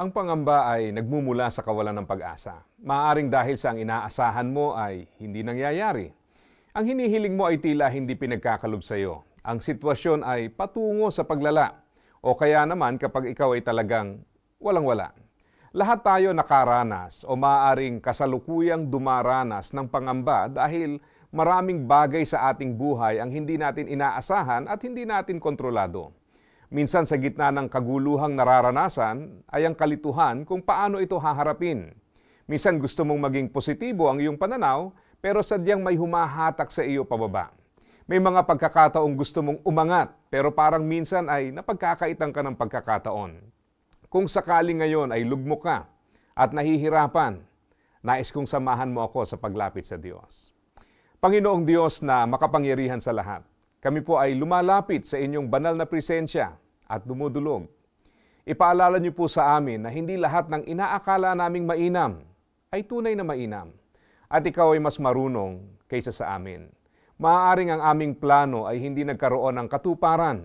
Ang pangamba ay nagmumula sa kawalan ng pag-asa. Maaring dahil sa ang inaasahan mo ay hindi nangyayari. Ang hinihiling mo ay tila hindi pinagkakalob sa iyo. Ang sitwasyon ay patungo sa paglala. O kaya naman kapag ikaw ay talagang walang-wala. Lahat tayo nakaranas o maaaring kasalukuyang dumaranas ng pangamba dahil maraming bagay sa ating buhay ang hindi natin inaasahan at hindi natin kontrolado. Minsan sa gitna ng kaguluhang nararanasan ay ang kalituhan kung paano ito haharapin. Minsan gusto mong maging positibo ang iyong pananaw pero sadyang may humahatak sa iyo pababa. May mga pagkakataong gusto mong umangat pero parang minsan ay napagkakaitan ka ng pagkakataon. Kung sakali ngayon ay lugmo ka at nahihirapan, nais kong samahan mo ako sa paglapit sa Diyos. Panginoong Diyos na makapangyarihan sa lahat, kami po ay lumalapit sa inyong banal na presensya at dumudulog. Ipaalala niyo po sa amin na hindi lahat ng inaakala naming mainam ay tunay na mainam. At ikaw ay mas marunong kaysa sa amin. Maaaring ang aming plano ay hindi nagkaroon ng katuparan.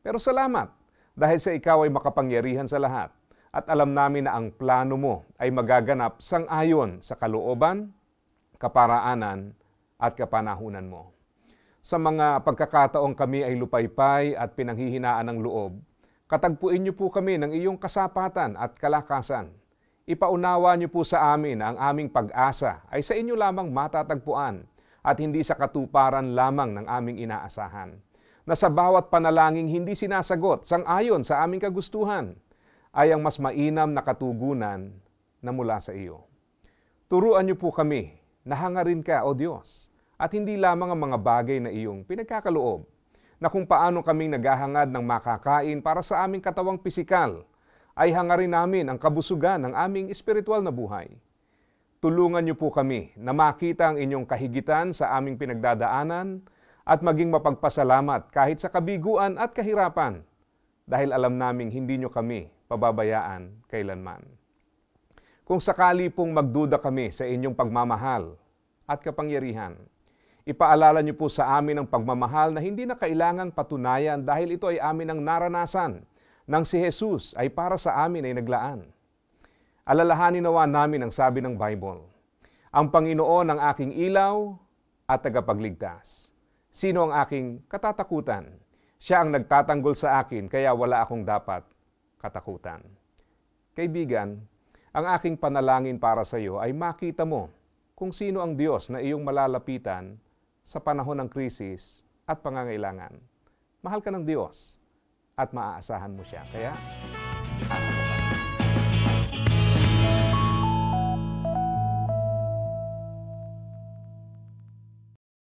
Pero salamat dahil sa ikaw ay makapangyarihan sa lahat. At alam namin na ang plano mo ay magaganap sang ayon sa kalooban, kaparaanan at kapanahunan mo sa mga pagkakataong kami ay lupaypay at pinanghihinaan ng loob, katagpuin niyo po kami ng iyong kasapatan at kalakasan. Ipaunawa niyo po sa amin ang aming pag-asa ay sa inyo lamang matatagpuan at hindi sa katuparan lamang ng aming inaasahan. Na sa bawat panalangin hindi sinasagot sang ayon sa aming kagustuhan ay ang mas mainam na katugunan na mula sa iyo. Turuan niyo po kami na hangarin ka, O Diyos, at hindi lamang ang mga bagay na iyong pinagkakaloob na kung paano kaming naghahangad ng makakain para sa aming katawang pisikal ay hangarin namin ang kabusugan ng aming espiritual na buhay. Tulungan niyo po kami na makita ang inyong kahigitan sa aming pinagdadaanan at maging mapagpasalamat kahit sa kabiguan at kahirapan dahil alam naming hindi niyo kami pababayaan kailanman. Kung sakali pong magduda kami sa inyong pagmamahal at kapangyarihan, Ipaalala niyo po sa amin ang pagmamahal na hindi na kailangang patunayan dahil ito ay amin ang naranasan nang si Jesus ay para sa amin ay naglaan. Alalahanin nawa namin ang sabi ng Bible. Ang Panginoon ang aking ilaw at tagapagligtas. Sino ang aking katatakutan? Siya ang nagtatanggol sa akin kaya wala akong dapat katakutan. Kaibigan, ang aking panalangin para sa iyo ay makita mo kung sino ang Diyos na iyong malalapitan sa panahon ng krisis at pangangailangan. Mahal ka ng Diyos at maaasahan mo siya. Kaya